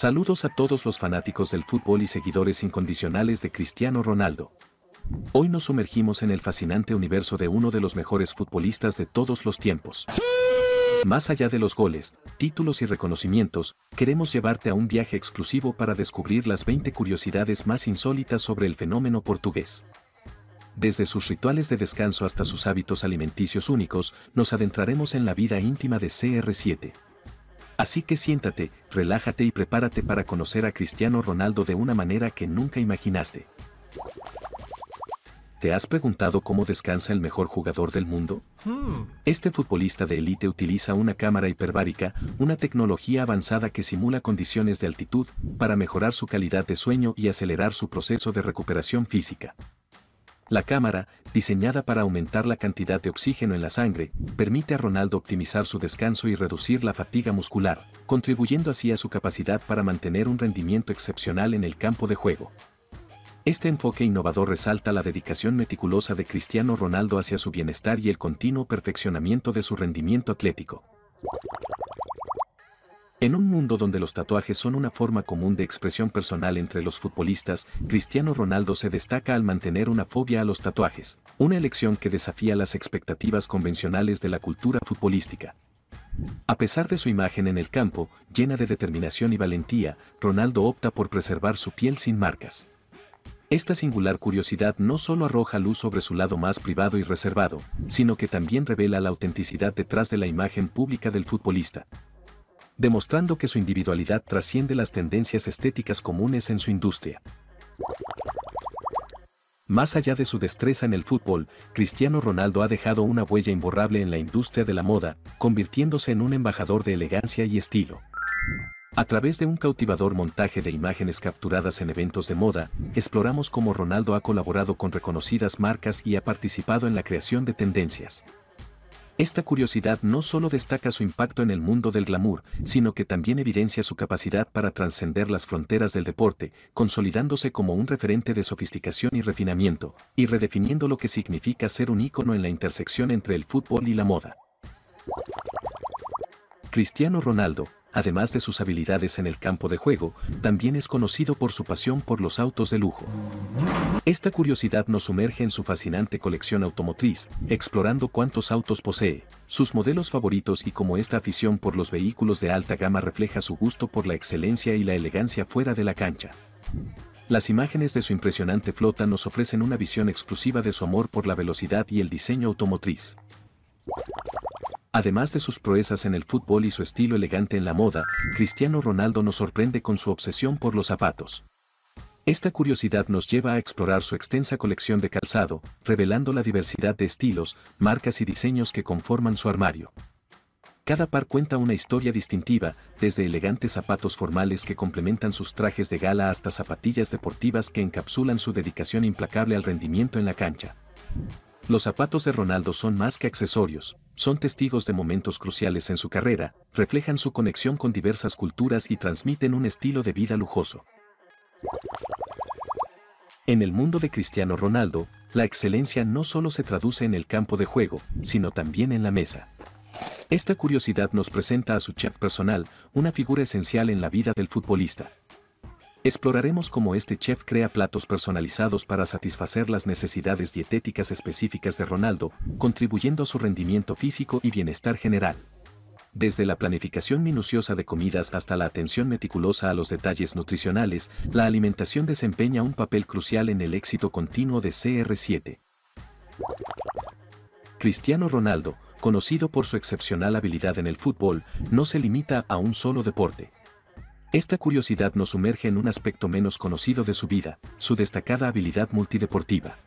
Saludos a todos los fanáticos del fútbol y seguidores incondicionales de Cristiano Ronaldo. Hoy nos sumergimos en el fascinante universo de uno de los mejores futbolistas de todos los tiempos. Más allá de los goles, títulos y reconocimientos, queremos llevarte a un viaje exclusivo para descubrir las 20 curiosidades más insólitas sobre el fenómeno portugués. Desde sus rituales de descanso hasta sus hábitos alimenticios únicos, nos adentraremos en la vida íntima de CR7. Así que siéntate, relájate y prepárate para conocer a Cristiano Ronaldo de una manera que nunca imaginaste. ¿Te has preguntado cómo descansa el mejor jugador del mundo? Hmm. Este futbolista de élite utiliza una cámara hiperbárica, una tecnología avanzada que simula condiciones de altitud para mejorar su calidad de sueño y acelerar su proceso de recuperación física. La cámara, diseñada para aumentar la cantidad de oxígeno en la sangre, permite a Ronaldo optimizar su descanso y reducir la fatiga muscular, contribuyendo así a su capacidad para mantener un rendimiento excepcional en el campo de juego. Este enfoque innovador resalta la dedicación meticulosa de Cristiano Ronaldo hacia su bienestar y el continuo perfeccionamiento de su rendimiento atlético. En un mundo donde los tatuajes son una forma común de expresión personal entre los futbolistas, Cristiano Ronaldo se destaca al mantener una fobia a los tatuajes, una elección que desafía las expectativas convencionales de la cultura futbolística. A pesar de su imagen en el campo, llena de determinación y valentía, Ronaldo opta por preservar su piel sin marcas. Esta singular curiosidad no solo arroja luz sobre su lado más privado y reservado, sino que también revela la autenticidad detrás de la imagen pública del futbolista, demostrando que su individualidad trasciende las tendencias estéticas comunes en su industria. Más allá de su destreza en el fútbol, Cristiano Ronaldo ha dejado una huella imborrable en la industria de la moda, convirtiéndose en un embajador de elegancia y estilo. A través de un cautivador montaje de imágenes capturadas en eventos de moda, exploramos cómo Ronaldo ha colaborado con reconocidas marcas y ha participado en la creación de tendencias. Esta curiosidad no solo destaca su impacto en el mundo del glamour, sino que también evidencia su capacidad para trascender las fronteras del deporte, consolidándose como un referente de sofisticación y refinamiento, y redefiniendo lo que significa ser un ícono en la intersección entre el fútbol y la moda. Cristiano Ronaldo, además de sus habilidades en el campo de juego, también es conocido por su pasión por los autos de lujo. Esta curiosidad nos sumerge en su fascinante colección automotriz, explorando cuántos autos posee, sus modelos favoritos y cómo esta afición por los vehículos de alta gama refleja su gusto por la excelencia y la elegancia fuera de la cancha. Las imágenes de su impresionante flota nos ofrecen una visión exclusiva de su amor por la velocidad y el diseño automotriz. Además de sus proezas en el fútbol y su estilo elegante en la moda, Cristiano Ronaldo nos sorprende con su obsesión por los zapatos. Esta curiosidad nos lleva a explorar su extensa colección de calzado, revelando la diversidad de estilos, marcas y diseños que conforman su armario. Cada par cuenta una historia distintiva, desde elegantes zapatos formales que complementan sus trajes de gala hasta zapatillas deportivas que encapsulan su dedicación implacable al rendimiento en la cancha. Los zapatos de Ronaldo son más que accesorios, son testigos de momentos cruciales en su carrera, reflejan su conexión con diversas culturas y transmiten un estilo de vida lujoso. En el mundo de Cristiano Ronaldo, la excelencia no solo se traduce en el campo de juego, sino también en la mesa. Esta curiosidad nos presenta a su chef personal, una figura esencial en la vida del futbolista. Exploraremos cómo este chef crea platos personalizados para satisfacer las necesidades dietéticas específicas de Ronaldo, contribuyendo a su rendimiento físico y bienestar general. Desde la planificación minuciosa de comidas hasta la atención meticulosa a los detalles nutricionales, la alimentación desempeña un papel crucial en el éxito continuo de CR7. Cristiano Ronaldo, conocido por su excepcional habilidad en el fútbol, no se limita a un solo deporte. Esta curiosidad nos sumerge en un aspecto menos conocido de su vida, su destacada habilidad multideportiva.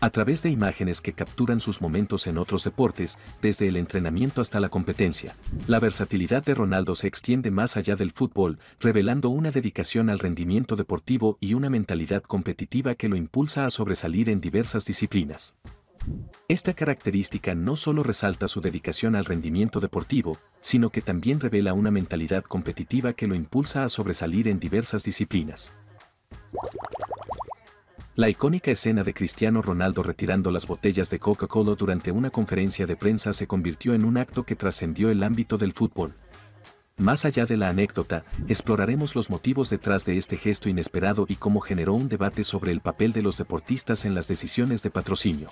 A través de imágenes que capturan sus momentos en otros deportes, desde el entrenamiento hasta la competencia, la versatilidad de Ronaldo se extiende más allá del fútbol, revelando una dedicación al rendimiento deportivo y una mentalidad competitiva que lo impulsa a sobresalir en diversas disciplinas. Esta característica no solo resalta su dedicación al rendimiento deportivo, sino que también revela una mentalidad competitiva que lo impulsa a sobresalir en diversas disciplinas. La icónica escena de Cristiano Ronaldo retirando las botellas de Coca-Cola durante una conferencia de prensa se convirtió en un acto que trascendió el ámbito del fútbol. Más allá de la anécdota, exploraremos los motivos detrás de este gesto inesperado y cómo generó un debate sobre el papel de los deportistas en las decisiones de patrocinio.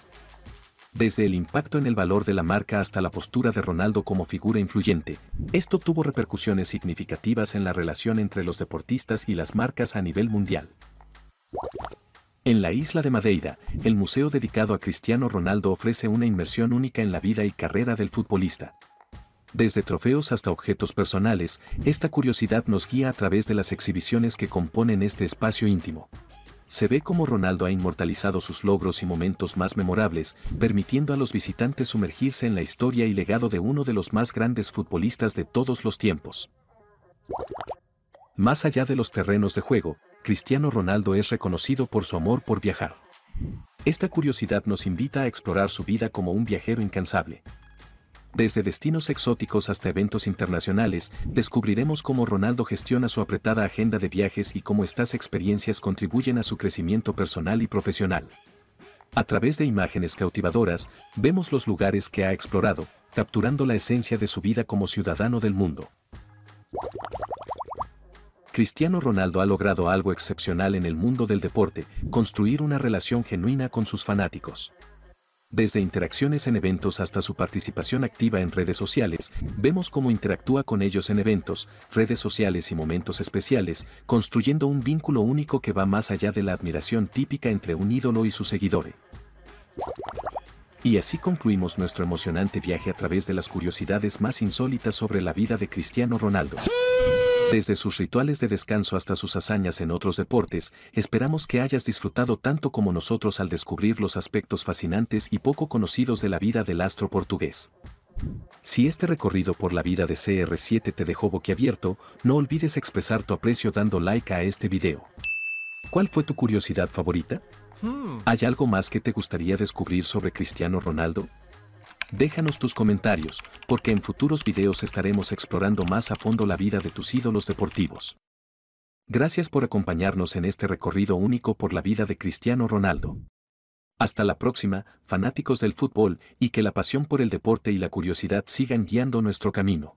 Desde el impacto en el valor de la marca hasta la postura de Ronaldo como figura influyente, esto tuvo repercusiones significativas en la relación entre los deportistas y las marcas a nivel mundial. En la isla de Madeira, el museo dedicado a Cristiano Ronaldo ofrece una inmersión única en la vida y carrera del futbolista. Desde trofeos hasta objetos personales, esta curiosidad nos guía a través de las exhibiciones que componen este espacio íntimo se ve cómo Ronaldo ha inmortalizado sus logros y momentos más memorables, permitiendo a los visitantes sumergirse en la historia y legado de uno de los más grandes futbolistas de todos los tiempos. Más allá de los terrenos de juego, Cristiano Ronaldo es reconocido por su amor por viajar. Esta curiosidad nos invita a explorar su vida como un viajero incansable. Desde destinos exóticos hasta eventos internacionales, descubriremos cómo Ronaldo gestiona su apretada agenda de viajes y cómo estas experiencias contribuyen a su crecimiento personal y profesional. A través de imágenes cautivadoras, vemos los lugares que ha explorado, capturando la esencia de su vida como ciudadano del mundo. Cristiano Ronaldo ha logrado algo excepcional en el mundo del deporte, construir una relación genuina con sus fanáticos. Desde interacciones en eventos hasta su participación activa en redes sociales, vemos cómo interactúa con ellos en eventos, redes sociales y momentos especiales, construyendo un vínculo único que va más allá de la admiración típica entre un ídolo y su seguidor. Y así concluimos nuestro emocionante viaje a través de las curiosidades más insólitas sobre la vida de Cristiano Ronaldo. Desde sus rituales de descanso hasta sus hazañas en otros deportes, esperamos que hayas disfrutado tanto como nosotros al descubrir los aspectos fascinantes y poco conocidos de la vida del astro portugués. Si este recorrido por la vida de CR7 te dejó boquiabierto, no olvides expresar tu aprecio dando like a este video. ¿Cuál fue tu curiosidad favorita? Hmm. ¿Hay algo más que te gustaría descubrir sobre Cristiano Ronaldo? Déjanos tus comentarios, porque en futuros videos estaremos explorando más a fondo la vida de tus ídolos deportivos. Gracias por acompañarnos en este recorrido único por la vida de Cristiano Ronaldo. Hasta la próxima, fanáticos del fútbol, y que la pasión por el deporte y la curiosidad sigan guiando nuestro camino.